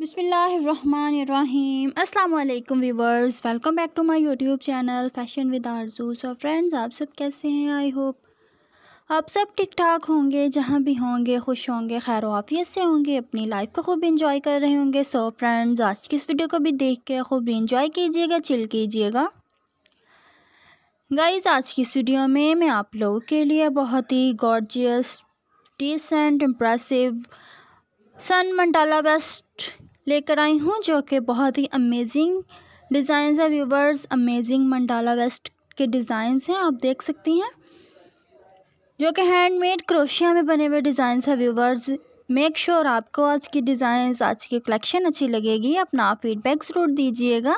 बिसमीम अल्लाम viewers welcome back to my YouTube channel fashion with Arzoo so friends आप सब कैसे हैं आई होप आप सब ठीक ठाक होंगे जहाँ भी होंगे खुश होंगे खैर वाफियत से होंगे अपनी लाइफ को खूब इंजॉय कर रहे होंगे सो फ्रेंड्स आज की इस वीडियो को भी देख के खूब इंजॉय कीजिएगा चिल कीजिएगा गाइज़ आज की स्टूडियो में मैं आप लोगों के लिए बहुत ही gorgeous decent impressive sun mandala vest लेकर आई हूँ जो कि बहुत ही अमेजिंग डिज़ाइंस है व्यूवर्स अमेजिंग मंडाला वेस्ट के डिज़ाइंस हैं आप देख सकती हैं जो कि हैंडमेड क्रोशिया में बने हुए डिज़ाइंस है व्यूवर्स मेक श्योर sure आपको आज की डिज़ाइंस आज की कलेक्शन अच्छी लगेगी अपना फीडबैक ज़रूर दीजिएगा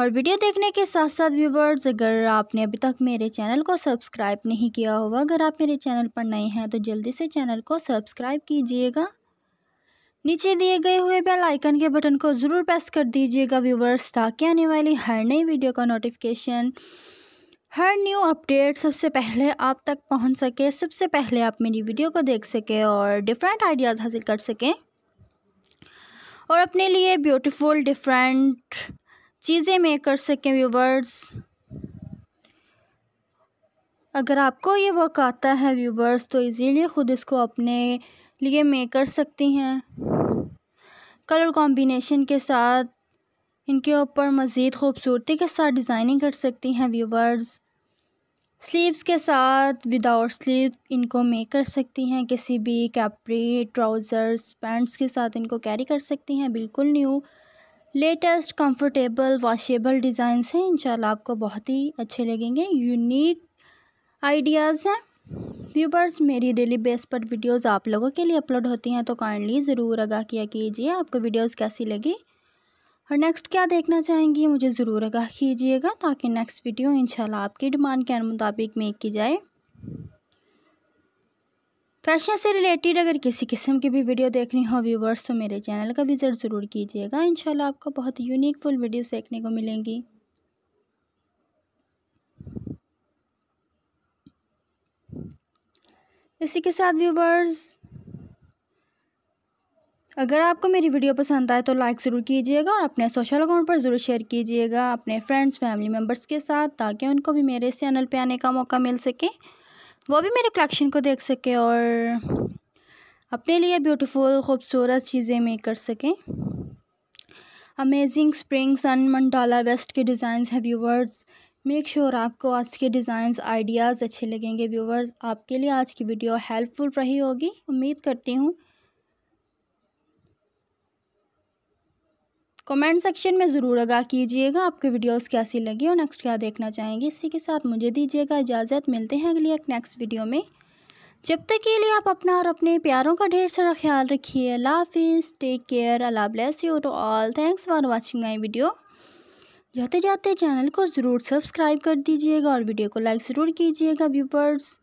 और वीडियो देखने के साथ साथ व्यूवर्स अगर आपने अभी तक मेरे चैनल को सब्सक्राइब नहीं किया हुआ अगर आप मेरे चैनल पर नए हैं तो जल्दी से चैनल को सब्सक्राइब कीजिएगा नीचे दिए गए हुए बेल आइकन के बटन को ज़रूर प्रेस कर दीजिएगा व्यूवर्स ताकि आने वाली हर नई वीडियो का नोटिफिकेशन हर न्यू अपडेट सबसे पहले आप तक पहुंच सके सबसे पहले आप मेरी वीडियो को देख सकें और डिफरेंट आइडियाज़ हासिल कर सकें और अपने लिए ब्यूटीफुल डिफरेंट चीज़ें मेक कर सकें व्यूवर्स अगर आपको ये वर्क आता है व्यूवर्स तो इजीली ख़ुद इसको अपने लिए मे कर सकती हैं कलर कॉम्बिनेशन के साथ इनके ऊपर मज़ीद खूबसूरती के साथ डिज़ाइनिंग कर सकती हैं व्यूवर्स स्लीव्स के साथ विदाउट स्लीव इनको मेक कर सकती हैं किसी भी कैपरी ट्राउज़र्स पैंट्स के साथ इनको कैरी कर सकती हैं बिल्कुल new latest comfortable washable design हैं इंशाल्लाह आपको बहुत ही अच्छे लगेंगे यूनिक आइडियाज़ हैं व्यूवर्स मेरी डेली बेस पर वीडियोस आप लोगों के लिए अपलोड होती हैं तो काइंडली ज़रूर आगाह किया कीजिए आपको वीडियोस कैसी लगी और नेक्स्ट क्या देखना चाहेंगी मुझे ज़रूर आगाह कीजिएगा ताकि नेक्स्ट वीडियो इंशाल्लाह आपकी डिमांड के मुताबिक मेक की जाए फैशन से रिलेटेड अगर किसी किस्म की भी वीडियो देखनी हो व्यूवर्स तो मेरे चैनल का विज़िट ज़रूर कीजिएगा इंशाल्लाह आपको बहुत यूनिक फुल वीडियोज़ देखने को मिलेंगी इसी के साथ व्यूवर्स अगर आपको मेरी वीडियो पसंद आए तो लाइक ज़रूर कीजिएगा और अपने सोशल अकाउंट पर ज़रूर शेयर कीजिएगा अपने फ्रेंड्स फैमिली मेम्बर्स के साथ ताकि उनको भी मेरे इस चैनल पर आने का मौका मिल सके वो भी मेरे कलेक्शन को देख सके और अपने लिए ब्यूटीफुल खूबसूरत चीज़ें मेक कर सकें amazing spring sun mandala vest के डिज़ाइंस हैं व्यूवर्स मेक श्योर आपको आज के डिज़ाइंस आइडियाज़ अच्छे लगेंगे व्यूवर्स आपके लिए आज की वीडियो हेल्पफुल रही होगी उम्मीद करती हूँ कमेंट सेक्शन में ज़रूर आगा कीजिएगा आपके वीडियोस कैसी लगी और नेक्स्ट क्या देखना चाहेंगे इसी के साथ मुझे दीजिएगा इजाज़त मिलते हैं अगली एक नेक्स्ट वीडियो में जब तक के लिए आप अपना और अपने प्यारों का ढेर सारा ख्याल रखिए अल्लाह हाफिज़ take care Allah bless you to all thanks for watching my video जाते जाते चैनल को ज़रूर सब्सक्राइब कर दीजिएगा और वीडियो को लाइक ज़रूर कीजिएगा व्यूवर्स